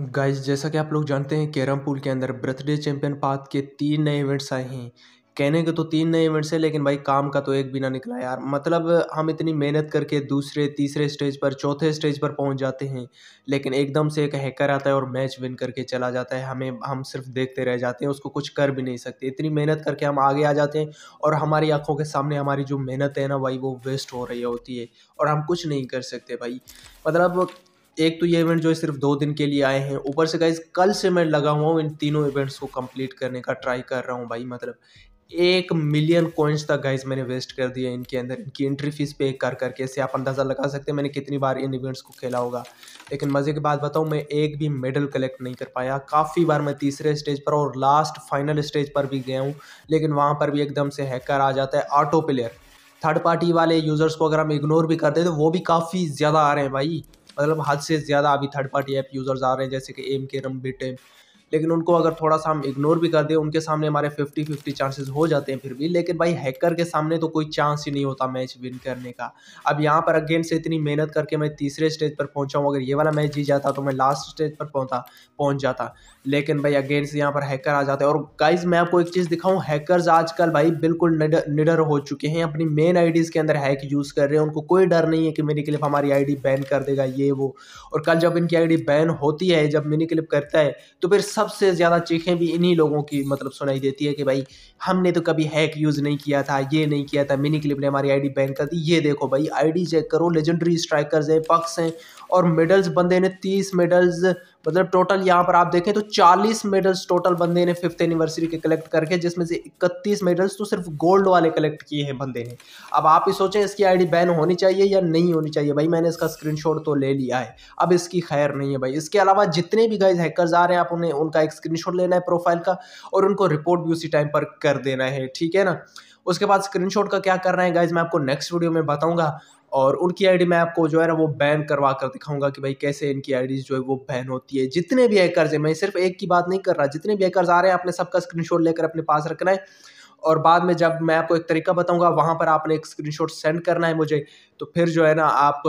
guys जैसा कि आप लोग जानते हैं कैरम पूल के अंदर बर्थडे चैंपियन पाथ के तीन नए इवेंट्स आए हैं कहने के तो तीन नए इवेंट्स हैं लेकिन भाई काम का तो एक बिना निकला यार मतलब हम इतनी मेहनत करके दूसरे तीसरे स्टेज पर चौथे स्टेज पर पहुंच जाते हैं लेकिन एकदम से एक हैकर आता है और मैच विन करके चला जाता है हमें हम सिर्फ देखते रह जाते हैं उसको कुछ कर भी नहीं सकते इतनी मेहनत करके हम आगे आ जाते हैं और हमारी आँखों के सामने हमारी जो मेहनत है ना भाई वो वेस्ट हो रही होती है और हम कुछ नहीं कर सकते भाई मतलब एक तो ये इवेंट जो है सिर्फ दो दिन के लिए आए हैं ऊपर से गाइज कल से मैं लगा हुआ हूँ इन तीनों इवेंट्स को कंप्लीट करने का ट्राई कर रहा हूँ भाई मतलब एक मिलियन कॉइन्स तक गाइज मैंने वेस्ट कर दिए इनके अंदर इनकी एंट्री फीस पे कर करके इससे आप अंदाज़ा लगा सकते हैं मैंने कितनी बार इन इवेंट्स को खेला होगा लेकिन मज़े की बात बताऊँ मैं एक भी मेडल कलेक्ट नहीं कर पाया काफ़ी बार मैं तीसरे स्टेज पर और लास्ट फाइनल स्टेज पर भी गया हूँ लेकिन वहाँ पर भी एकदम से हैकर आ जाता है ऑटो प्लेयर थर्ड पार्टी वाले यूज़र्स को अगर हम इग्नोर भी करते हैं तो वो भी काफ़ी ज़्यादा आ रहे हैं भाई मतलब हद से ज़्यादा अभी थर्ड पार्टी ऐप यूज़र्स आ रहे हैं जैसे कि एम के रम बिटेम लेकिन उनको अगर थोड़ा सा हम इग्नोर भी कर दें उनके सामने हमारे फिफ्टी फिफ्टी चांसेस हो जाते हैं फिर भी लेकिन भाई हैकर के सामने तो कोई चांस ही नहीं होता मैच विन करने का अब यहाँ पर अगेन से इतनी मेहनत करके मैं तीसरे स्टेज पर पहुँचा हूँ अगर ये वाला मैच जीत जाता तो मैं लास्ट स्टेज पर पहुँचा पहुँच जाता लेकिन भाई अगेन से यहाँ पर हैकर आ जाते हैं और गाइज मैं आपको एक चीज़ दिखाऊँ हैकर्स आजकल भाई बिल्कुल निडर, निडर हो चुके हैं अपनी मेन आईडीज़ के अंदर हैक यूज़ कर रहे हैं उनको कोई डर नहीं है कि मिनी क्लिप हमारी आईडी बैन कर देगा ये वो और कल जब इनकी आईडी बैन होती है जब मिनी क्लिप करता है तो फिर सबसे ज़्यादा चीखें भी इन्हीं लोगों की मतलब सुनाई देती है कि भाई हमने तो कभी हैक यूज़ नहीं किया था ये नहीं किया था मिनी क्लिप ने हमारी आईडी बैन कर दी ये देखो भाई आईडी चेक करो लेजेंडरी स्ट्राइकर्स हैं पक्स हैं और मेडल्स बंदे ने तीस मेडल्स मतलब टोटल यहाँ पर आप देखें तो 40 मेडल्स टोटल बंदे ने फिफ्थ एनिवर्सरी के कलेक्ट करके जिसमें से 31 मेडल्स तो सिर्फ गोल्ड वाले कलेक्ट किए हैं बंदे ने अब आप ही सोचें इसकी आईडी बैन होनी चाहिए या नहीं होनी चाहिए भाई मैंने इसका स्क्रीनशॉट तो ले लिया है अब इसकी खैर नहीं है भाई इसके अलावा जितने भी गाइज हैकर आ रहे हैं आप उन्हें उनका एक स्क्रीन लेना है प्रोफाइल का और उनको रिपोर्ट भी उसी टाइम पर कर देना है ठीक है ना उसके बाद स्क्रीनशॉट का क्या करना है गाइज मैं आपको नेक्स्ट वीडियो में बताऊंगा और उनकी आईडी मैं आपको जो है ना वो बैन करवा कर दिखाऊंगा कि भाई कैसे इनकी आईडीज जो है वो बैन होती है जितने भी हैकर्स हैं मैं सिर्फ एक की बात नहीं कर रहा जितने भी हैकर्स आ रहे हैं आपने सबका स्क्रीनशॉट लेकर अपने पास रखना है और बाद में जब मैं आपको एक तरीका बताऊंगा वहाँ पर आपने एक स्क्रीनशॉट सेंड करना है मुझे तो फिर जो है ना आप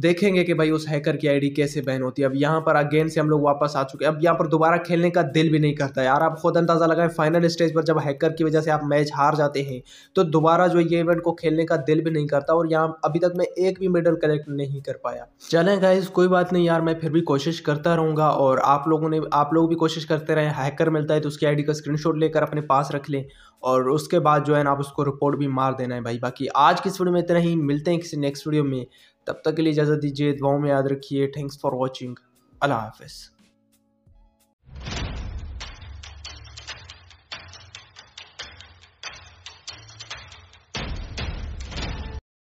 देखेंगे कि भाई उस हैकर की आईडी कैसे बैन होती है अब यहाँ पर अगेन से हम लोग वापस आ चुके हैं अब यहाँ पर दोबारा खेलने का दिल भी नहीं करता यार आप खुद अंदाज़ा लगाएं फाइनल स्टेज पर जब हैकर की वजह से आप मैच हार जाते हैं तो दोबारा जो ये इवेंट को खेलने का दिल भी नहीं करता और यहाँ अभी तक मैं एक भी मेडल कलेक्ट नहीं कर पाया चलें गाइज कोई बात नहीं यार मैं फिर भी कोशिश करता रहूँगा और आप लोगों ने आप लोग भी कोशिश करते रहें हैकर मिलता है तो उसकी आई का स्क्रीन लेकर अपने पास रख लें और उसके बाद जो है ना आप उसको रिपोर्ट भी मार देना है भाई बाकी आज की इस वीडियो में इतना ही मिलते हैं किसी नेक्स्ट वीडियो में तब तक के लिए इजाज़त दीजिए दुआओं में याद रखिए थैंक्स फॉर वॉचिंग अल्लाह हाफिज़